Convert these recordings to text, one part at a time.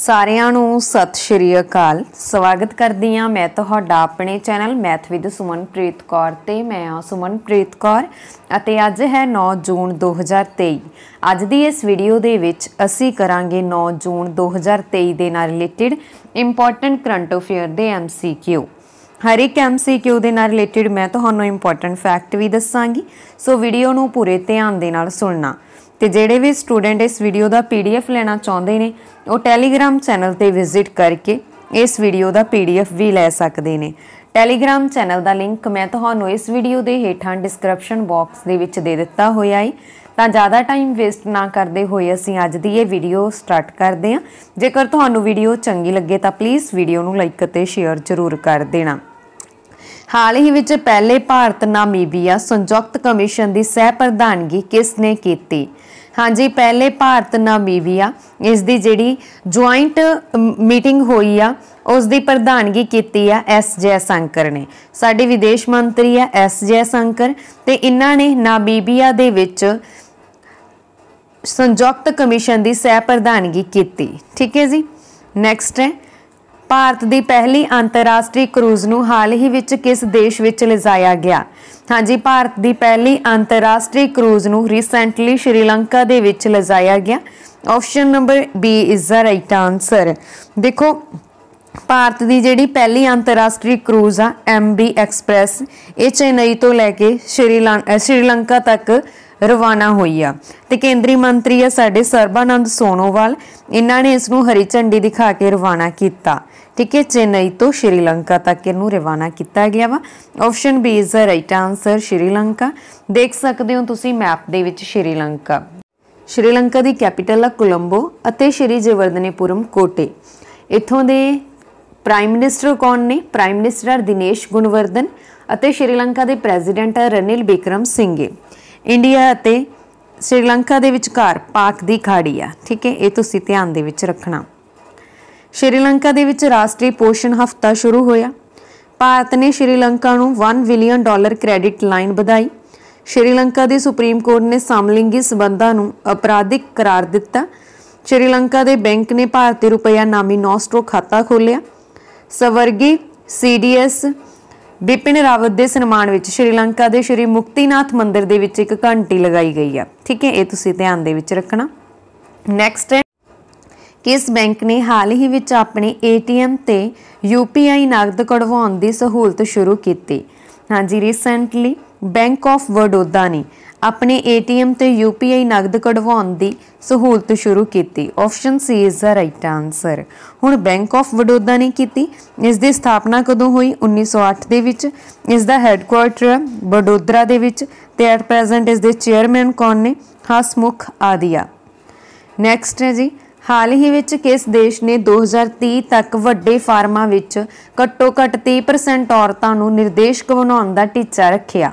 ਸਾਰਿਆਂ ਨੂੰ ਸਤਿ ਸ਼੍ਰੀ ਅਕਾਲ ਸਵਾਗਤ ਕਰਦੀ ਆ ਮੈਂ ਤੁਹਾਡਾ ਆਪਣੇ channel math with Sumanpreet Kaur ਤੇ ਮੈਂ ਆ ਸੁਮਨਪ੍ਰੀਤ ਕੌਰ ਅਤੇ ਅੱਜ ਹੈ 9 ਜੂਨ 2023 ਅੱਜ ਦੀ ਇਸ ਵੀਡੀਓ ਦੇ ਵਿੱਚ ਅਸੀਂ ਕਰਾਂਗੇ 9 ਜੂਨ 2023 ਦੇ ਨਾਲ ਰਿਲੇਟਡ ਇੰਪੋਰਟੈਂਟ ਕਰੰਟ ਅਫੇਅਰ ਦੇ MCQ ਹਰ ਇੱਕ MCQ ਦੇ ਨਾਲ ਰਿਲੇਟਡ ਮੈਂ ਤੁਹਾਨੂੰ ਇੰਪੋਰਟੈਂਟ ਫੈਕਟ ਵੀ ਦੱਸਾਂਗੀ ਸੋ ਵੀਡੀਓ ਨੂੰ ਪੂਰੇ ਧਿਆਨ ਦੇ ਨਾਲ ਸੁਣਨਾ ਤੇ ਜਿਹੜੇ ਵੀ ਸਟੂਡੈਂਟ ਇਸ ਵੀਡੀਓ ਦਾ ਪੀਡੀਐਫ ਲੈਣਾ ਚਾਹੁੰਦੇ ਨੇ ਉਹ ਟੈਲੀਗ੍ਰam ਚੈਨਲ ਤੇ ਵਿਜ਼ਿਟ ਕਰਕੇ ਇਸ ਵੀਡੀਓ ਦਾ ਪੀਡੀਐਫ ਵੀ ਲੈ ਸਕਦੇ ਨੇ ਟੈਲੀਗ੍ਰam ਚੈਨਲ ਦਾ ਲਿੰਕ ਮੈਂ ਤੁਹਾਨੂੰ ਇਸ ਵੀਡੀਓ ਦੇ ਹੇਠਾਂ ਡਿਸਕ੍ਰਿਪਸ਼ਨ ਬਾਕਸ ਦੇ ਵਿੱਚ ਦੇ ਦਿੱਤਾ ਹੋਇਆ ਹੈ ਤਾਂ ਜ਼ਿਆਦਾ ਟਾਈਮ ਵੇਸਟ ਨਾ ਕਰਦੇ ਹੋਏ ਅਸੀਂ ਅੱਜ ਦੀ ਇਹ ਵੀਡੀਓ ਸਟਾਰਟ ਕਰਦੇ ਹਾਂ ਜੇਕਰ ਤੁਹਾਨੂੰ ਵੀਡੀਓ ਚੰਗੀ ਲੱਗੇ ਤਾਂ ਪਲੀਜ਼ ਵੀਡੀਓ ਨੂੰ ਲਾਈਕ ਅਤੇ ਸ਼ੇਅਰ ਜ਼ਰੂਰ ਕਰ ਦੇਣਾ ਹਾਲ ਹੀ ਵਿੱਚ ਪਹਿਲੇ ਭਾਰਤ ਨਾਮੀਬੀਆ ਸੰਯੁਕਤ ਕਮਿਸ਼ਨ ਦੀ ਸਹਿ ਪ੍ਰਧਾਨਗੀ ਕਿਸ ਨੇ ਕੀਤੀ ਹਾਂਜੀ ਪਹਿਲੇ ਭਾਰਤ ਨਾਮੀਬੀਆ ਇਸ ਦੀ ਜਿਹੜੀ ਜੁਆਇੰਟ ਮੀਟਿੰਗ ਹੋਈ ਆ ਉਸ ਦੀ ਪ੍ਰਧਾਨਗੀ ਕੀਤੀ ਆ ਐਸ ਜੈ ਸ਼ੰਕਰ ਨੇ ਸਾਡੇ ਵਿਦੇਸ਼ ਮੰਤਰੀ ਆ ਐਸ ਜੈ ਸ਼ੰਕਰ ਤੇ ਇਹਨਾਂ ਨੇ ਨਾਮੀਬੀਆ ਦੇ ਵਿੱਚ ਸੰਯੁਕਤ ਕਮਿਸ਼ਨ ਦੀ ਸਹਿ ਪ੍ਰਧਾਨਗੀ ਕੀਤੀ ਠੀਕ ਹੈ ਜੀ ਨੈਕਸਟ ਹੈ ਭਾਰਤ ਦੀ ਪਹਿਲੀ ਅੰਤਰਰਾਸ਼ਟਰੀ ਕਰੂਜ਼ ਨੂੰ ਹਾਲ ਹੀ ਵਿੱਚ ਕਿਸ ਦੇਸ਼ ਵਿੱਚ ਲਿਜਾਇਆ ਗਿਆ ਹਾਂਜੀ ਭਾਰਤ ਦੀ ਪਹਿਲੀ ਅੰਤਰਰਾਸ਼ਟਰੀ ਕਰੂਜ਼ ਨੂੰ ਰੀਸੈਂਟਲੀ ਸ਼੍ਰੀਲੰਕਾ ਦੇ ਵਿੱਚ ਲਜਾਇਆ ਗਿਆ option number B is the right answer ਦੇਖੋ ਭਾਰਤ ਦੀ ਜਿਹੜੀ ਪਹਿਲੀ ਅੰਤਰਰਾਸ਼ਟਰੀ ਕਰੂਜ਼ ਆ ਐਮਬੀ ਐਕਸਪ੍ਰੈਸ ਇਹ ਚੇਨਈ ਤੋਂ ਲੈ ਕੇ ਸ਼੍ਰੀਲੰਕਾ ਤੱਕ ਰਵਾਨਾ ਹੋਈ ਆ ਤੇ ਕੇਂਦਰੀ ਮੰਤਰੀ ਆ ਸਾਡੇ ਸਰਬਾਨੰਦ ਸੋਨੋਵਾਲ ਇਹਨਾਂ ਨੇ ਇਸ ਨੂੰ ਹਰੀ ਝੰਡੀ ਦਿਖਾ ਕੇ ਰਵਾਨਾ ਕੀਤਾ ਠੀਕ ਹੈ ਚੇਨਈ ਤੋਂ ਸ਼੍ਰੀਲੰਕਾ ਤੱਕ ਇਹਨੂੰ ਰਵਾਨਾ ਕੀਤਾ ਗਿਆ ਵਾ option B is the right answer Sri Lanka ਦੇਖ ਸਕਦੇ ਹੋ ਤੁਸੀਂ ਮੈਪ ਦੇ ਵਿੱਚ ਸ਼੍ਰੀਲੰਕਾ ਸ਼੍ਰੀਲੰਕਾ ਦੀ ਕੈਪੀਟਲ ਆ ਕੋਲੰਬੋ ਅਤੇ ਸ਼੍ਰੀ ਜਵਰਦਨੇਪੁਰਮ ਕੋਟੇ ਇੱਥੋਂ ਦੇ ਪ੍ਰਾਈਮ ਮਿਨਿਸਟਰ ਕੌਣ ਨੇ ਪ੍ਰਾਈਮ ਮਿਨਿਸਟਰ ਆ ਦਿਨੇਸ਼ ਗੁਣਵਰਧਨ ਅਤੇ ਸ਼੍ਰੀਲੰਕਾ ਦੇ ਪ੍ਰੈਜ਼ੀਡੈਂਟ ਆ ਰਨਿਲ ਬਿਕਰਮ ਸਿੰਘੇ ਇੰਡੀਆ ਅਤੇ ਸ਼੍ਰੀਲੰਕਾ ਦੇ ਵਿਚਕਾਰ ਪਾਕ ਦੀ ਖਾੜੀ ਆ ਠੀਕ ਹੈ ਇਹ ਤੁਸੀਂ ਧਿਆਨ ਦੇ ਵਿੱਚ ਰੱਖਣਾ ਸ਼੍ਰੀਲੰਕਾ ਦੇ ਵਿੱਚ ਰਾਸ਼ਟਰੀ ਪੋਸ਼ਣ ਹਫਤਾ ਸ਼ੁਰੂ ਹੋਇਆ ਭਾਰਤ ਨੇ ਸ਼੍ਰੀਲੰਕਾ ਨੂੰ 1 ਬਿਲੀਅਨ ਡਾਲਰ ਕ੍ਰੈਡਿਟ ਲਾਈਨ ਵਧਾਈ ਸ਼੍ਰੀਲੰਕਾ ਦੇ ਸੁਪਰੀਮ ਕੋਰਟ ਨੇ ਸਮਲਿੰਗੀ ਸਬੰਧਾਂ ਨੂੰ ਅਪਰਾਧਿਕ ਕਰਾਰ ਦਿੱਤਾ ਸ਼੍ਰੀਲੰਕਾ ਦੇ ਬੈਂਕ ਨੇ ਭਾਰਤੀ ਰੁਪਇਆ ਨਾਮੀ ਨੋਸਟਰੋ ਖਾਤਾ ਖੋਲ੍ਹਿਆ ਸਵਰਗੀ ਸੀਡੀਐਸ ਬਿਪਿਨ ਰਾਵਤ ਦੇ ਸਨਮਾਨ ਵਿੱਚ ਸ਼੍ਰੀਲੰਕਾ ਦੇ ਸ਼੍ਰੀ ਮੁਕਤੀਨਾਥ ਮੰਦਿਰ ਦੇ ਵਿੱਚ ਇੱਕ ਘੰਟੀ ਲਗਾਈ ਗਈ ਆ ਠੀਕ ਹੈ ਇਹ ਤੁਸੀਂ ਧਿਆਨ ਦੇ ਵਿੱਚ ਰੱਖਣਾ ਨੈਕਸਟ ਇਸ ਬੈਂਕ ਨੇ ਹਾਲ ਹੀ ਵਿੱਚ ਆਪਣੇ ਏਟੀਐਮ ਤੇ ਯੂਪੀਆਈ ਨਗਦ ਕਢਵਾਉਣ ਦੀ ਸਹੂਲਤ ਸ਼ੁਰੂ ਕੀਤੀ ਹਾਂਜੀ ਰੀਸੈਂਟਲੀ ਬੈਂਕ ਆਫ ਵਡੋਦਾ ਨੇ ਆਪਣੇ ਏਟੀਐਮ ਤੇ ਯੂਪੀਆਈ ਨਗਦ ਕਢਵਾਉਣ ਦੀ ਸਹੂਲਤ ਸ਼ੁਰੂ ਕੀਤੀ option C is the right answer ਹੁਣ ਬੈਂਕ ਆਫ ਵਡੋਦਾ ਨੇ ਕੀਤੀ ਇਸ ਦੀ ਸਥਾਪਨਾ ਕਦੋਂ ਹੋਈ 1908 ਦੇ ਵਿੱਚ ਇਸ ਦਾ ਹੈੱਡਕੁਆਰਟਰ ਵਡੋਦਰਾ ਦੇ ਵਿੱਚ ਤੇ ਐਟ ਪ੍ਰੈਜ਼ੈਂਟ ਇਸ ਦੇ ਚੇਅਰਮੈਨ ਕੌਣ ਨੇ ਹਸਮੁਖ ਆਦੀਆ ਨੈਕਸਟ ਹੈ ਜੀ ਹਾਲ ਹੀ ਵਿੱਚ ਕਿਸ ਦੇਸ਼ ਨੇ 2030 ਤੱਕ ਵੱਡੇ ਫਾਰਮਾ ਵਿੱਚ ਘੱਟੋ-ਘੱਟ 30% ਔਰਤਾਂ ਨੂੰ ਨਿਰਦੇਸ਼ਕ ਬਣਾਉਣ ਦਾ ਟੀਚਾ ਰੱਖਿਆ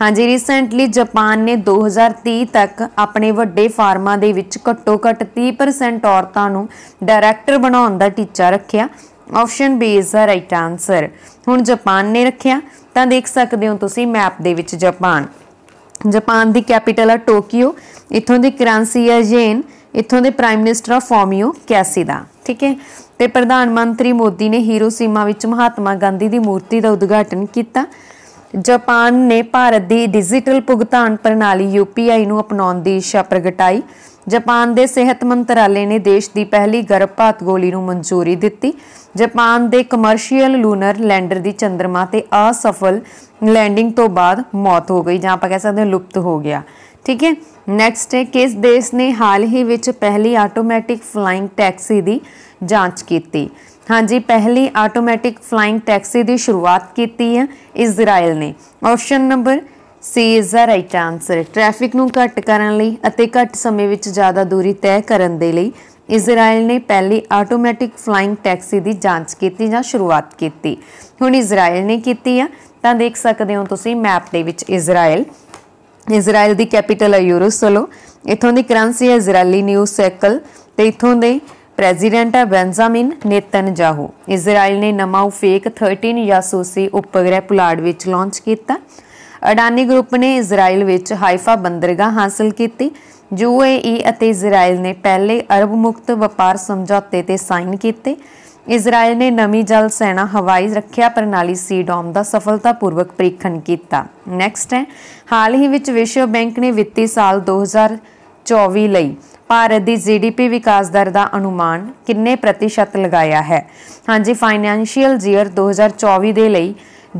ਹਾਂਜੀ ਰੀਸੈਂਟਲੀ ਜਾਪਾਨ ਨੇ 2030 ਤੱਕ ਆਪਣੇ ਵੱਡੇ ਫਾਰਮਾ ਦੇ ਵਿੱਚ ਘੱਟੋ-ਘੱਟ 30% ਔਰਤਾਂ ਨੂੰ ਡਾਇਰੈਕਟਰ ਬਣਾਉਣ ਦਾ ਟੀਚਾ ਰੱਖਿਆ option B is the right answer ਹੁਣ ਜਾਪਾਨ ਨੇ ਰੱਖਿਆ ਤਾਂ ਦੇਖ ਸਕਦੇ ਹੋ ਤੁਸੀਂ ਮੈਪ ਦੇ ਵਿੱਚ ਜਾਪਾਨ ਜਾਪਾਨ ਦੀ ਕੈਪੀਟਲ ਹੈ ਟੋਕੀਓ ਇਥੋਂ ਦੀ ਕਰੰਸੀ ਹੈ ਯੇਨ ਇੱਥੋਂ ਦੇ ਪ੍ਰਾਈਮ ਮਿਨਿਸਟਰ ਆਫ ਫੋਮਿਓ ਕੈਸੀ ਦਾ ਠੀਕ ਹੈ ਤੇ ਪ੍ਰਧਾਨ ਮੰਤਰੀ ਮੋਦੀ ਨੇ ਹੀਰੋਸੀਮਾ ਵਿੱਚ ਮਹਾਤਮਾ ਗਾਂਧੀ ਦੀ ਮੂਰਤੀ ਦਾ ਉਦਘਾਟਨ ਕੀਤਾ ਜਾਪਾਨ ਨੇ ਭਾਰਤ ਦੀ ਡਿਜੀਟਲ ਭੁਗਤਾਨ ਪ੍ਰਣਾਲੀ ਯੂਪੀਆਈ ਨੂੰ ਅਪਣਾਉਣ ਦੀ ਇੱਛਾ ਪ੍ਰਗਟਾਈ ਜਾਪਾਨ ਦੇ ਸਿਹਤ ਮੰਤਰਾਲੇ ਨੇ ਦੇਸ਼ ਦੀ ਪਹਿਲੀ ਗਰਭਪਾਤ ਗੋਲੀ ਨੂੰ ਮਨਜ਼ੂਰੀ ਦਿੱਤੀ ਜਾਪਾਨ ਦੇ ਕਮਰਸ਼ੀਅਲ ਲੂਨਰ ਲੈਂਡਰ ਦੀ ਚੰਦਰਮਾ ਤੇ ਅਸਫਲ ਲੈਂਡਿੰਗ ਤੋਂ ਬਾਅਦ ਮੌਤ ਹੋ ਗਈ ਜਾਂ ਆਪਾਂ ਕਹਿ ਸਕਦੇ ਹਾਂ ਲੁਪਤ ਹੋ ਗਿਆ ਠੀਕ ਹੈ ਨੈਕਸਟ ਹੈ ਕਿਸ ਦੇਸ਼ ਨੇ ਹਾਲ ਹੀ ਵਿੱਚ ਪਹਿਲੀ ਆਟੋਮੈਟਿਕ ਫਲਾਈਂਗ ਟੈਕਸੀ ਦੀ ਜਾਂਚ ਕੀਤੀ ਹਾਂਜੀ ਪਹਿਲੀ ਆਟੋਮੈਟਿਕ ਫਲਾਈਂਗ ਟੈਕਸੀ ਦੀ ਸ਼ੁਰੂਆਤ ਕੀਤੀ ਹੈ ਇਜ਼ਰਾਈਲ ਨੇ option number C is the right answer traffic ਨੂੰ ਘੱਟ ਕਰਨ ਲਈ ਅਤੇ ਘੱਟ ਸਮੇਂ ਵਿੱਚ ਜ਼ਿਆਦਾ ਦੂਰੀ ਤੈਅ ਕਰਨ ਦੇ ਲਈ ਇਜ਼ਰਾਈਲ ਨੇ ਪਹਿਲੀ ਆਟੋਮੈਟਿਕ ਫਲਾਈਂਗ ਟੈਕਸੀ ਦੀ ਜਾਂਚ ਕੀਤੀ ਜਾਂ ਸ਼ੁਰੂਆਤ ਕੀਤੀ ਹੁਣ ਇਜ਼ਰਾਈਲ ਨੇ ਕੀਤੀ ਆ ਤਾਂ ਦੇਖ ਸਕਦੇ ਹੋ ਤੁਸੀਂ ਮੈਪ ਦੇ ਵਿੱਚ ਇਜ਼ਰਾਈਲ ਇਜ਼ਰਾਈਲ ਦੀ ਕੈਪੀਟਲ ਹੈ ਯਰੂਸ਼ਲਮ ਇਥੋਂ ਦੀ ਕਰੰਸੀ ਹੈ ਇਜ਼ਰਾਈਲੀ ਨਿਊ ਸੈਕਲ ਤੇ ਇਥੋਂ ਦੇ ਪ੍ਰੈਜ਼ੀਡੈਂਟ ਹੈ ਬੈਂਜ਼ਾਮਿਨ ਨੇਤਨ ਜਾਹੂ ਇਜ਼ਰਾਈਲ ਨੇ ਨਮਾਉ ਫੇਕ 13 ਯਾਸੂਸੀ ਉਪਗ੍ਰਹਿ ਪੁਲਾੜ ਵਿੱਚ ਲਾਂਚ ਕੀਤਾ ਅਡਾਨੀ ਗਰੁੱਪ ਨੇ ਇਜ਼ਰਾਈਲ ਵਿੱਚ ਹਾਈਫਾ ਬੰਦਰਗਾਹ ਹਾਸਲ ਕੀਤੀ ਯੂਏਈ ਅਤੇ ਇਜ਼ਰਾਈਲ ਨੇ ਪਹਿਲੇ ਅਰਬ ਮੁਕਤ ਵਪਾਰ ਸਮਝੌਤੇ ਤੇ ਸਾਈਨ ਕੀਤੇ ਇਜ਼ਰਾਈਲ ਨੇ ਨਵੀਂ ਜਲ ਸੈਨਾ ਹਵਾਈ ਰੱਖਿਆ ਪ੍ਰਣਾਲੀ ਸੀਡੋਮ ਦਾ ਸਫਲਤਾਪੂਰਵਕ ਪ੍ਰੀਖਣ ਕੀਤਾ ਨੈਕਸਟ ਹੈ ਹਾਲ ਹੀ ਵਿੱਚ ਵਿਸ਼ਵ ਬੈਂਕ ਨੇ ਵਿੱਤੀ ਸਾਲ 2024 ਲਈ ਭਾਰਤ ਦੀ ਜੀਡੀਪੀ ਵਿਕਾਸ ਦਰ ਦਾ ਅਨੁਮਾਨ ਕਿੰਨੇ ਪ੍ਰਤੀਸ਼ਤ ਲਗਾਇਆ ਹੈ ਹਾਂਜੀ ਫਾਈਨੈਂਸ਼ੀਅਲ ਈਅਰ 2024 ਦੇ ਲਈ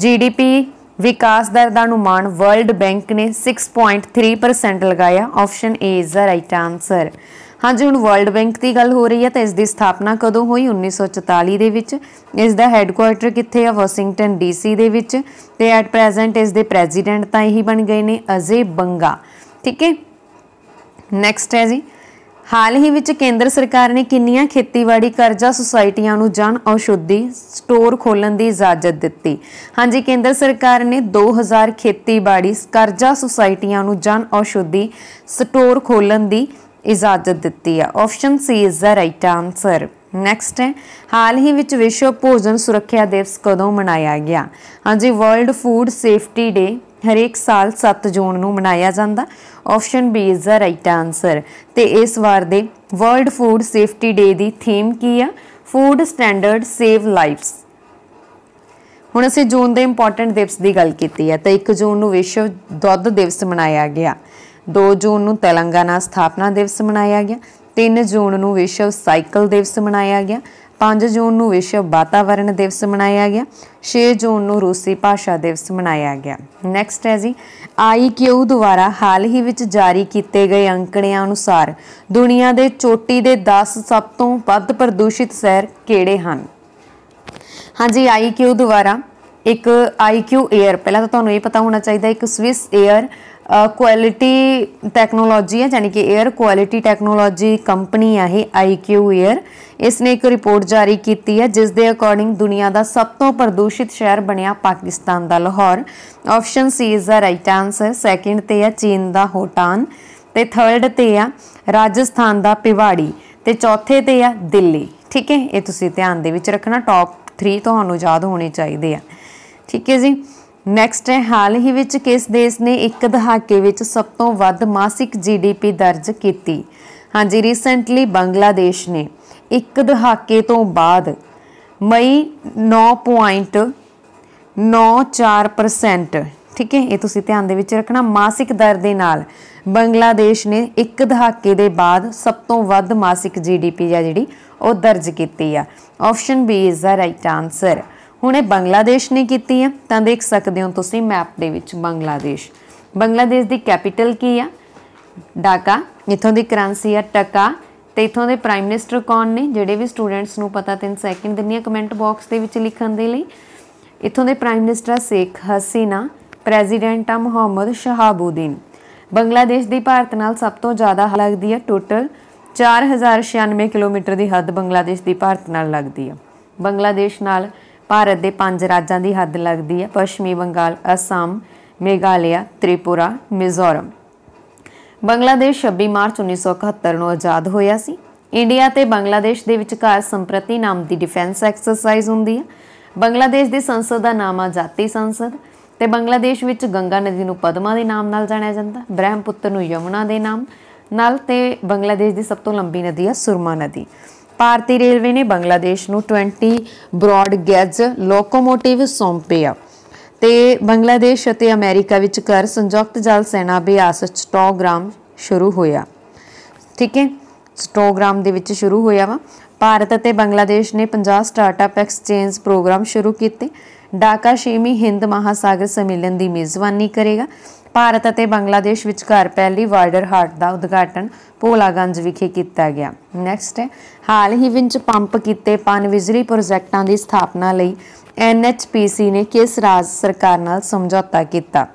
ਜੀਡੀਪੀ ਵਿਕਾਸ ਦਰ ਦਾ ਅਨੁਮਾਨ ਵਰਲਡ ਬੈਂਕ ਨੇ 6.3% ਲਗਾਇਆ option A is the right answer ਹਾਂਜੀ ਹੁਣ ਵਰਲਡ ਬੈਂਕ ਦੀ ਗੱਲ ਹੋ ਰਹੀ ਹੈ ਤਾਂ ਇਸ ਦੀ ਸਥਾਪਨਾ ਕਦੋਂ ਹੋਈ 1944 ਦੇ ਵਿੱਚ ਇਸ ਦਾ ਹੈੱਡਕੁਆਰਟਰ ਕਿੱਥੇ ਹੈ ਵਾਸ਼ਿੰਗਟਨ ਡੀਸੀ ਦੇ ਵਿੱਚ ਤੇ ਐਟ ਪ੍ਰੈਜ਼ੈਂਟ ਇਸ ਦੇ ਪ੍ਰੈਜ਼ੀਡੈਂਟ ਤਾਂ ਇਹੀ ਬਣ ਗਏ ਨੇ ਅਜੇ ਬੰਗਾ ਠੀਕ ਹੈ ਨੈਕਸਟ ਹੈ ਜੀ ਹਾਲ ਹੀ ਵਿੱਚ ਕੇਂਦਰ ਸਰਕਾਰ ਨੇ ਕਿੰਨੀਆਂ ਖੇਤੀਬਾੜੀ ਕਰਜ਼ਾ ਸੁਸਾਇਟੀਆਂ ਨੂੰ ਜਨ ਔਸ਼ੁੱਧੀ ਸਟੋਰ ਖੋਲਣ ਦੀ ਇਜਾਜ਼ਤ ਦਿੱਤੀ ਹਾਂਜੀ ਕੇਂਦਰ ਸਰਕਾਰ ਨੇ 2000 ਖੇਤੀਬਾੜੀ ਕਰਜ਼ਾ ਸੁਸਾਇਟੀਆਂ ਨੂੰ ਜਨ ਔਸ਼ੁੱਧੀ ਸਟੋਰ ਖੋਲਣ ਦੀ ਇਜਾਜ਼ਤ ਦਿੱਤੀ ਆ option C is the right answer next ਹੈ ਹਾਲ ਹੀ ਵਿੱਚ ਵਿਸ਼ਵ ਭੋਜਨ ਸੁਰੱਖਿਆ ਦਿਵਸ ਕਦੋਂ ਮਨਾਇਆ ਗਿਆ ਹਾਂਜੀ ਵਰਲਡ ਫੂਡ ਸੇਫਟੀ ਡੇ ਹਰੇਕ ਸਾਲ 7 ਜੂਨ ਨੂੰ ਮਨਾਇਆ ਜਾਂਦਾ option B is the right answer ਤੇ ਇਸ ਵਾਰ ਦੇ ਵਰਲਡ ਫੂਡ ਸੇਫਟੀ ਡੇ ਦੀ ਥੀਮ ਕੀ ਆ ਫੂਡ ਸਟੈਂਡਰਡ ਸੇਵ ਲਾਈਫਸ ਹੁਣ ਅਸੀਂ ਜੂਨ ਦੇ ਇੰਪੋਰਟੈਂਟ ਦਿਵਸ ਦੀ ਗੱਲ ਕੀਤੀ ਹੈ ਤਾਂ 1 ਜੂਨ ਨੂੰ ਵਿਸ਼ਵ ਦੁੱਧ ਦਿਵਸ ਮਨਾਇਆ ਗਿਆ 2 ਜੂਨ ਨੂੰ ਤੇਲੰਗਾਨਾ ਸਥਾਪਨਾ ਦਿਵਸ ਮਨਾਇਆ ਗਿਆ 3 ਜੂਨ ਨੂੰ ਵਿਸ਼ਵ ਸਾਈਕਲ ਦਿਵਸ ਮਨਾਇਆ ਗਿਆ 5 ਜੂਨ ਨੂੰ ਵਿਸ਼ਵ ਵਾਤਾਵਰਣ ਦਿਵਸ ਮਨਾਇਆ ਗਿਆ 6 ਜੂਨ ਨੂੰ ਰੂਸੀ ਭਾਸ਼ਾ ਦਿਵਸ ਮਨਾਇਆ ਗਿਆ ਨੈਕਸਟ ਹੈ ਜੀ ਆਈਕਿਊ ਦੁਆਰਾ ਹਾਲ ਹੀ ਵਿੱਚ ਜਾਰੀ ਕੀਤੇ ਗਏ ਅੰਕੜਿਆਂ ਅਨੁਸਾਰ ਦੁਨੀਆ ਦੇ ਚੋਟੀ ਦੇ 10 ਸਭ ਤੋਂ ਵੱਧ ਪ੍ਰਦੂਸ਼ਿਤ ਸ਼ਹਿਰ ਕਿਹੜੇ ਹਨ ਹਾਂਜੀ ਆਈਕਿਊ ਦੁਆਰਾ ਇੱਕ ਆਈਕਿਊ 에ਅਰ ਪਹਿਲਾਂ ਤਾਂ ਤੁਹਾਨੂੰ ਇਹ ਪਤਾ ਹੋਣਾ ਚਾਹੀਦਾ ਇੱਕ ਸਵਿਸ 에ਅਰ ਕੁਆਲਿਟੀ ਟੈਕਨੋਲੋਜੀ ਹੈ ਜਾਨੀ ਕਿ 에ਅਰ ਕੁਆਲਿਟੀ ਟੈਕਨੋਲੋਜੀ ਕੰਪਨੀ ਹੈ ਇਹ IQ 에ਅਰ ਇਸ ਨੇ ਇੱਕ ਰਿਪੋਰਟ ਜਾਰੀ ਕੀਤੀ ਹੈ ਜਿਸ ਦੇ ਅਕੋਰਡਿੰਗ ਦੁਨੀਆ ਦਾ ਸਭ ਤੋਂ ਪ੍ਰਦੂਸ਼ਿਤ ਸ਼ਹਿਰ ਬਣਿਆ ਪਾਕਿਸਤਾਨ ਦਾ Lahore option C is the right answer second ਤੇ ਹੈ ਚੀਨ ਦਾ ਹੋਟਾਨ ਤੇ ਥਰਡ ਤੇ ਆ ਰਾਜਸਥਾਨ ਦਾ ਪਿਵਾੜੀ ਤੇ ਚੌਥੇ ਤੇ ਆ ਦਿੱਲੀ ਠੀਕ ਹੈ ਇਹ ਤੁਸੀਂ ਧਿਆਨ ਦੇ ਵਿੱਚ ਰੱਖਣਾ ਟੌਪ 3 ਤੁਹਾਨੂੰ ਯਾਦ ਹੋਣੇ ਚਾਹੀਦੇ ਆ ਠੀਕ ਹੈ ਜੀ ਨੈਕਸਟ ਹੈ ਹਾਲ ਹੀ ਵਿੱਚ ਕਿਸ ਦੇਸ਼ ਨੇ ਇੱਕ ਦਹਾਕੇ ਵਿੱਚ ਸਭ ਤੋਂ ਵੱਧ ਮਾਸਿਕ ਜੀਡੀਪੀ ਦਰਜ ਕੀਤੀ ਹਾਂਜੀ ਰੀਸੈਂਟਲੀ ਬੰਗਲਾਦੇਸ਼ ਨੇ ਇੱਕ ਦਹਾਕੇ ਤੋਂ ਬਾਅਦ ਮਈ 9.94% ਠੀਕ ਹੈ ਇਹ ਤੁਸੀਂ ਧਿਆਨ ਦੇ ਵਿੱਚ ਰੱਖਣਾ ਮਾਸਿਕ ਦਰ ਦੇ ਨਾਲ ਬੰਗਲਾਦੇਸ਼ ਨੇ ਇੱਕ ਦਹਾਕੇ ਦੇ ਬਾਅਦ ਸਭ ਤੋਂ ਵੱਧ ਮਾਸਿਕ ਜੀਡੀਪੀ ਆ ਜਿਹੜੀ ਉਹ ਦਰਜ ਕੀਤੀ ਆ option B is the right answer ਹੁਣ ਇਹ ਬੰਗਲਾਦੇਸ਼ ਨੇ ਕੀਤੀ ਹੈ ਤਾਂ ਦੇਖ ਸਕਦੇ ਹੋ ਤੁਸੀਂ ਮੈਪ ਦੇ ਵਿੱਚ ਬੰਗਲਾਦੇਸ਼ ਬੰਗਲਾਦੇਸ਼ ਦੀ ਕੈਪੀਟਲ ਕੀ ਆ ਢਾਕਾ ਇਥੋਂ ਦੀ ਕਰੰਸੀ ਆ ਟਕਾ ਤੇ ਇਥੋਂ ਦੇ ਪ੍ਰਾਈਮ ਮਿਨਿਸਟਰ ਕੌਣ ਨੇ ਜਿਹੜੇ ਵੀ ਸਟੂਡੈਂਟਸ ਨੂੰ ਪਤਾ 3 ਸੈਕਿੰਡ ਦਿੰਨੀ ਆ ਕਮੈਂਟ ਬਾਕਸ ਦੇ ਵਿੱਚ ਲਿਖਣ ਦੇ ਲਈ ਇਥੋਂ ਦੇ prime minister Sheikh Hasina president ਆ ਮੁਹੰਮਦ ਸ਼ਹਾਬੂਦੀਨ ਬੰਗਲਾਦੇਸ਼ ਦੀ ਭਾਰਤ ਨਾਲ ਸਭ ਤੋਂ ਜ਼ਿਆਦਾ ਲੱਗਦੀ ਆ ਟੋਟਲ 4096 ਕਿਲੋਮੀਟਰ ਦੀ ਹੱਦ ਬੰਗਲਾਦੇਸ਼ ਦੀ ਭਾਰਤ ਨਾਲ ਲੱਗਦੀ ਆ ਬੰਗਲਾਦੇਸ਼ ਨਾਲ ਭਾਰਤ ਦੇ ਪੰਜ ਰਾਜਾਂ ਦੀ ਹੱਦ ਲੱਗਦੀ ਹੈ ਪੱਛਮੀ ਬੰਗਾਲ ਅਸਾਮ ਮੇਘਾਲਿਆ ਤ੍ਰਿਪੁਰਾ ਮਿਜ਼ੋਰਮ ਬੰਗਲਾਦੇਸ਼ 26 ਮਾਰਚ 1971 ਨੂੰ ਆਜ਼ਾਦ ਹੋਇਆ ਸੀ ਇੰਡੀਆ ਤੇ ਬੰਗਲਾਦੇਸ਼ ਦੇ ਵਿਚਕਾਰ ਸੰਪ੍ਰਤੀ ਨਾਮ ਦੀ ਡਿਫੈਂਸ ਐਕਸਰਸਾਈਜ਼ ਹੁੰਦੀ ਹੈ ਬੰਗਲਾਦੇਸ਼ ਦੀ ਸੰਸਦ ਦਾ ਨਾਮ ਆ ਜਾਤੀ ਸੰਸਦ ਤੇ ਬੰਗਲਾਦੇਸ਼ ਵਿੱਚ ਗੰਗਾ ਨਦੀ ਨੂੰ ਪਦਮਾ ਦੇ ਨਾਮ ਨਾਲ ਜਾਣਿਆ ਜਾਂਦਾ ਬ੍ਰਹਮਪੁੱਤਰ ਨੂੰ ਯਮੁਨਾ ਦੇ ਨਾਮ ਨਾਲ ਤੇ ਬੰਗਲਾਦੇਸ਼ ਦੀ ਸਭ ਤੋਂ ਲੰਬੀ ਨਦੀ ਹੈ ਸੁਰਮਾ ਨਦੀ ਭਾਰਤੀ ਰੇਲਵੇ ਨੇ ਬੰਗਲਾਦੇਸ਼ ਨੂੰ 20 ਬ੍ਰੌਡ ਗੈਜ ਲੋਕੋਮੋਟਿਵ ਸੌਂਪੇ ਆ ਤੇ ਬੰਗਲਾਦੇਸ਼ ਅਤੇ ਅਮਰੀਕਾ ਵਿੱਚ ਕਰ ਸੰਯੁਕਤ ਜਲ ਸੈਨਾ ਅਭਿਆਸ ਸਟੋਗ੍ਰਾਮ ਸ਼ੁਰੂ ਹੋਇਆ ਠੀਕ ਹੈ ਸਟੋਗ੍ਰਾਮ ਦੇ ਵਿੱਚ ਸ਼ੁਰੂ ਹੋਇਆ ਵਾ ਭਾਰਤ ਅਤੇ ਬੰਗਲਾਦੇਸ਼ ਨੇ 50 ਸਟਾਰਟਅਪ ਐਕਸਚੇਂਜ ਪ੍ਰੋਗਰਾਮ ਸ਼ੁਰੂ ਕੀਤੇ ਡਾਕਾ ਛੇਵੀਂ ਹਿੰਦ ਮਹਾਸਾਗਰ ਸੰਮੇਲਨ ਦੀ ਮੇਜ਼ਬਾਨੀ ਕਰੇਗਾ ਭਾਰਤ ਅਤੇ ਬੰਗਲਾਦੇਸ਼ ਵਿਚਕਾਰ ਪਹਿਲੀ ਵਾਰਡਰ ਹਾਰਟ ਦਾ ਉਦਘਾਟਨ ਪੋਲਾਗੰਜ ਵਿਖੇ ਕੀਤਾ ਗਿਆ ਨੈਕਸਟ ਹੈ ਹਾਲ ਹੀ ਵਿੱਚ ਪੰਪ ਕੀਤੇ ਵਿਜਲੀ ਪ੍ਰੋਜੈਕਟਾਂ ਦੀ ਸਥਾਪਨਾ ਲਈ NHPC ਨੇ ਕਿਸ ਰਾਜ ਸਰਕਾਰ ਨਾਲ ਸਮਝੌਤਾ ਕੀਤਾ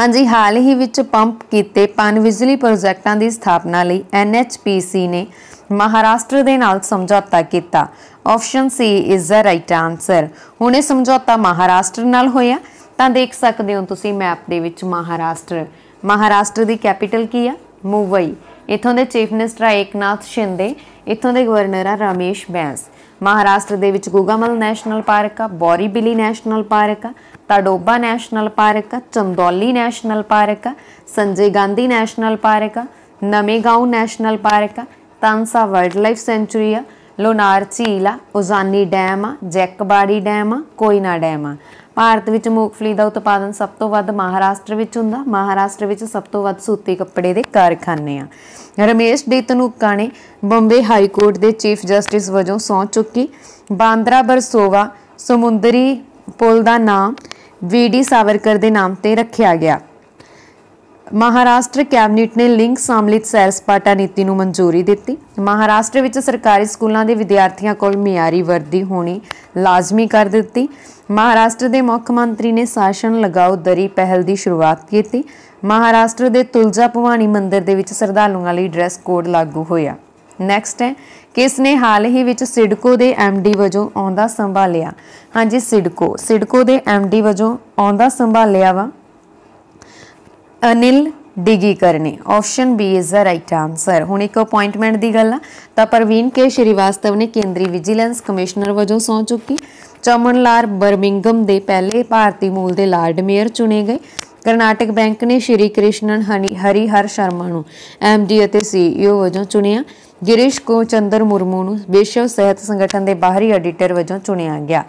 ਹਾਂਜੀ ਹਾਲ ਹੀ ਵਿੱਚ ਪੰਪ ਕੀਤੇ ਵਿਜਲੀ ਪ੍ਰੋਜੈਕਟਾਂ ਦੀ ਸਥਾਪਨਾ ਲਈ NHPC ਨੇ ਮਹਾਰਾਸ਼ਟਰ ਦੇ ਨਾਲ ਸਮਝੌਤਾ ਕੀਤਾ option C is the right answer ਹੁਣ ਇਹ ਸਮਝੌਤਾ ਮਹਾਰਾਸ਼ਟਰ ਨਾਲ ਹੋਇਆ ਤਾਂ ਦੇਖ ਸਕਦੇ ਹੋ ਤੁਸੀਂ ਮੈਪ ਦੇ ਵਿੱਚ ਮਹਾਰਾਸ਼ਟਰ ਮਹਾਰਾਸ਼ਟਰ ਦੀ ਕੈਪੀਟਲ ਕੀ ਆ ਮੁੰਬਈ ਇਥੋਂ ਦੇ ਚੀਫ ਮਿਨਿਸਟਰ ਆ ਏਕਨਾਥ ਸ਼ਿੰਦੇ ਇਥੋਂ ਦੇ ਗਵਰਨਰ ਆ ਰਮੇਸ਼ ਬੈਂਸ ਮਹਾਰਾਸ਼ਟਰ ਦੇ ਵਿੱਚ ਗੁਗਾਮਲ ਨੈਸ਼ਨਲ ਪਾਰਕ ਆ ਬੋਰੀਬਿਲੀ ਨੈਸ਼ਨਲ ਪਾਰਕ ਆ ਤਾਡੋਬਾ ਨੈਸ਼ਨਲ ਪਾਰਕ ਆ ਚੰਦੌਲੀ ਨੈਸ਼ਨਲ ਪਾਰਕ ਆ ਸੰਜੇ ਗਾਂਧੀ ਨੈਸ਼ਨਲ ਪਾਰਕ ਆ ਨਮੇਗਾਉਂ ਨੈਸ਼ਨਲ ਪਾਰਕ ਆ ਤਾਂਸਾ ਵਾਈਲਡ ਲਾਈਫ ਸੈਂਚੂਰੀ ਆ ਲੋਨਾਰ ਝੀਲ ਆ ਉਜ਼ਾਨੀ ਡੈਮ ਆ ਜੈਕਬਾੜੀ ਡੈਮ ਆ ਕੋਇਨਾ ਡੈਮ ਆ ਭਾਰਤ ਵਿੱਚ ਮੂੰਗਫਲੀ ਦਾ ਉਤਪਾਦਨ ਸਭ ਤੋਂ ਵੱਧ ਮਹਾਰਾਸ਼ਟਰ ਵਿੱਚ ਹੁੰਦਾ ਮਹਾਰਾਸ਼ਟਰ ਵਿੱਚ ਸਭ ਤੋਂ ਵੱਧ ਸੂਤੀ ਕੱਪੜੇ ਦੇ ਕਾਰਖਾਨੇ ਆ ਰਮੇਸ਼ ਦੇ ਤਨੂਕਾ ਨੇ ਬੰਬੇ ਹਾਈ ਕੋਰਟ ਦੇ ਚੀਫ ਜਸਟਿਸ ਵਜੋਂ ਸੌਂ ਚੁੱਕੀ ਬਾਂਦਰਾ ਬਰਸੋਵਾ ਸਮੁੰਦਰੀ ਪੁਲ ਦਾ ਨਾਮ ਵੀਡੀ ਸਾਵਰਕਰ ਦੇ ਨਾਮ ਤੇ ਰੱਖਿਆ ਗਿਆ ਮਹਾਰਾਸ਼ਟਰ ਕੈਬਨਿਟ ਨੇ ਲਿੰਗ ਸਾਮਲਿਤ ਸੈਰ ਸਪਾਟਾ ਨੀਤੀ ਨੂੰ ਮਨਜ਼ੂਰੀ ਦਿੱਤੀ ਮਹਾਰਾਸ਼ਟਰ ਵਿੱਚ ਸਰਕਾਰੀ ਸਕੂਲਾਂ ਦੇ ਵਿਦਿਆਰਥੀਆਂ ਕੋਲ ਮਿਆਰੀ ਵਰਦੀ ਹੋਣੀ ਲਾਜ਼ਮੀ ਕਰ ਦਿੱਤੀ ਮਹਾਰਾਸ਼ਟਰ ਦੇ ਮੁੱਖ ਮੰਤਰੀ ਨੇ ਸ਼ਾਸਨ ਲਗਾਓ ਦਰੀ ਪਹਿਲ ਦੀ ਸ਼ੁਰੂਆਤ ਕੀਤੀ ਮਹਾਰਾਸ਼ਟਰ ਦੇ ਤੁਲਜਾ ਭਵਾਨੀ ਮੰਦਿਰ ਦੇ ਵਿੱਚ ਸਰਦਾਲੂਆਂ ਲਈ ਡਰੈਸ ਕੋਡ ਲਾਗੂ ਹੋਇਆ ਨੈਕਸਟ ਹੈ ਕਿਸ ਨੇ ਹਾਲ ਹੀ ਵਿੱਚ ਸਿਡਕੋ ਦੇ ਐਮਡੀ ਵਜੋਂ ਆਉਂਦਾ ਸੰਭਾਲਿਆ ਹਾਂਜੀ ਸਿਡਕੋ ਸਿਡਕੋ ਦੇ ਐਮਡੀ ਵਜੋਂ ਆਉਂਦਾ ਸੰਭਾਲਿਆ ਵਾ ਅਨਿਲ ਡਿਗੀ ਕਰਨੇ option B is the right answer ਹੁਣ ਇੱਕ ਅਪਾਇੰਟਮੈਂਟ ਦੀ ਗੱਲ ਆ ਤਾਂ ਪ੍ਰਵੀਨ ਕੇ ਸ਼੍ਰੀਵਾਸਤਵ ਨੇ ਕੇਂਦਰੀ ਵਿਜੀਲੈਂਸ ਕਮਿਸ਼ਨਰ ਵਜੋਂ ਸੌਂ ਚੁੱਕੀ ਚਮਨ ਲਾਰ ਬਰਮਿੰਗਮ ਦੇ ਪਹਿਲੇ ਭਾਰਤੀ ਮੂਲ ਦੇ ਲਾਰਡ ਮੇਅਰ ਚੁਣੇ ਗਏ ਕਰਨਾਟਕ ਬੈਂਕ ਨੇ ਸ਼੍ਰੀ ਕ੍ਰਿਸ਼ਨਨ ਹਰੀ ਹਰ ਸ਼ਰਮਾ ਨੂੰ ਐਮਡੀ ਅਤੇ ਸੀਈਓ e ਵਜੋਂ ਚੁਣਿਆ ਗਿਰੀਸ਼ ਕੋ ਚੰਦਰ ਮੁਰਮੂ ਨੂੰ ਵਿਸ਼ਵ ਸਿਹਤ ਸੰਗਠਨ ਦੇ ਬਾਹਰੀ ਐਡੀਟਰ ਵਜੋਂ ਚੁਣਿਆ ਗਿਆ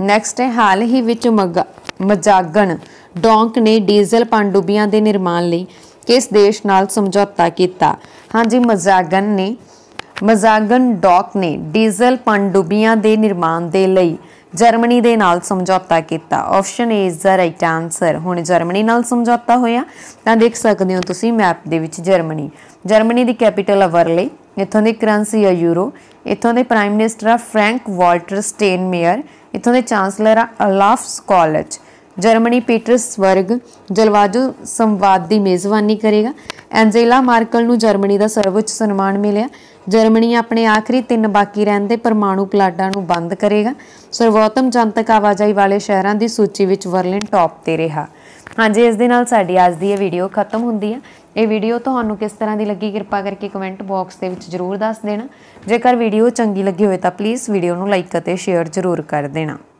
ਨੈਕਸਟ ਹੈ ਹਾਲ ਹੀ ਵਿੱਚ ਮੱਗਾ ਮਜਾਗਣ ਡੌਂਕ ਨੇ ਡੀਜ਼ਲ ਪੰਡੂਬੀਆਂ ਦੇ ਨਿਰਮਾਣ ਲਈ ਕਿਸ ਦੇਸ਼ ਨਾਲ ਸਮਝੌਤਾ ਕੀਤਾ ਹਾਂਜੀ ਮਜਾਗਨ ਨੇ ਮਜਾਗਨ ਡੌਕ ਨੇ ਡੀਜ਼ਲ ਪੰਡੂਬੀਆਂ ਦੇ ਨਿਰਮਾਣ ਦੇ ਲਈ ਜਰਮਨੀ ਦੇ ਨਾਲ ਸਮਝੌਤਾ ਕੀਤਾ option A is the right answer ਹੁਣ ਜਰਮਨੀ ਨਾਲ ਸਮਝੌਤਾ ਹੋਇਆ ਤਾਂ ਦੇਖ ਸਕਦੇ ਹੋ ਤੁਸੀਂ ਮੈਪ ਦੇ ਵਿੱਚ ਜਰਮਨੀ ਜਰਮਨੀ ਦੀ ਕੈਪੀਟਲ ਵਰਲੇ ਇਥੋਂ ਦੀ ਕਰੰਸੀ ਆ ਯੂਰੋ ਇਥੋਂ ਦੇ ਪ੍ਰਾਈਮ ਮਿਨਿਸਟਰ ਆ ਫ੍ਰੈਂਕ ਵਾਲਟਰ ਸਟੇਨਮੇਅਰ ਇੱਥੋਂ ਦੇ ਚਾਂਸਲਰ ਆ ਅਲਾਫਸ ਕਾਲਜ ਜਰਮਨੀ ਪੀਟਰਸਬਰਗ ਜਲਵਾਜੂ ਸੰਵਾਦ ਦੀ ਮੇਜ਼ਬਾਨੀ ਕਰੇਗਾ ਐਂਜੇਲਾ ਮਾਰਕਲ ਨੂੰ ਜਰਮਨੀ ਦਾ ਸਰਵਉੱਚ ਸਨਮਾਨ ਮਿਲਿਆ ਜਰਮਨੀ ਆਪਣੇ ਆਖਰੀ ਤਿੰਨ ਬਾਕੀ ਰਹਿੰਦੇ ਪਰਮਾਣੂ ਪਲਾਟਾਂ ਨੂੰ ਬੰਦ ਕਰੇਗਾ ਸਰਵੋਤਮ ਜਨਤਕ ਆਵਾਜਾਈ ਵਾਲੇ ਸ਼ਹਿਰਾਂ ਦੀ ਸੂਚੀ ਵਿੱਚ ਬਰਲਿਨ ਟੌਪ ਤੇ ਰਿਹਾ ਹਾਂਜੀ ਇਸ ਦੇ ਨਾਲ ਸਾਡੀ ਅੱਜ ਦੀ ਇਹ ਵੀਡੀਓ ਖਤਮ ਹੁੰਦੀ ਹੈ ਇਹ ਵੀਡੀਓ ਤੁਹਾਨੂੰ ਕਿਸ ਤਰ੍ਹਾਂ ਦੀ ਲੱਗੀ ਕਿਰਪਾ ਕਰਕੇ ਕਮੈਂਟ ਬਾਕਸ ਦੇ ਵਿੱਚ ਜ਼ਰੂਰ ਦੱਸ ਦੇਣਾ ਜੇਕਰ ਵੀਡੀਓ ਚੰਗੀ ਲੱਗੀ ਹੋਵੇ ਤਾਂ ਪਲੀਜ਼ ਵੀਡੀਓ ਨੂੰ ਲਾਈਕ ਅਤੇ ਸ਼ੇਅਰ ਜ਼ਰੂਰ ਕਰ ਦੇਣਾ